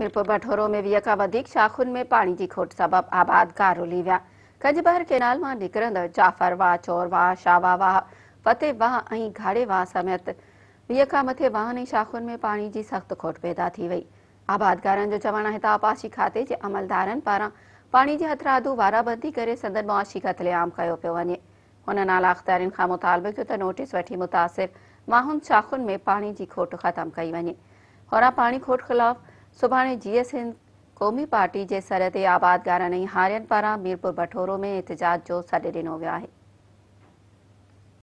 મીરપુર ભઠોરો में शाखुन में पानी વિયકાવધિક શાખુનમાં પાણીની ખોટ સબબ આબાદકારો લીવ્યા કજબહર કેનાલમાં નીકરંદड़ જાફરવાહ ચોરવાહ શાવાવાહ ફતેહવાહ ऐं घाड़ेवाह समेत वियका मथे वाहन ऐं शाखुनि में पानी की सख़्त खोट पैदा थी वही आबादकारनि जो चवणु आहे त आपाशी खाते जे अमलदारनि पारां पाणी जी हथरादू वाराबंदी करे संदन मुआशी क़तलेआम कयो पियो वञे हुननि आला अख़्तारियुनि खां मुतालबो कयो त नोटिस वठी मुतासिर माहुनि शाखुन में पानी जी खोट खत्म कई वञे होरा पानी खोट खिलाफ़ सुभाणे जी क़ौमी पाटी जे सर ते आबादगारनि ऐं हारनि पारां मीरपुर भठोरो में एतिजाज जो सॾु डि॒नो वियो आहे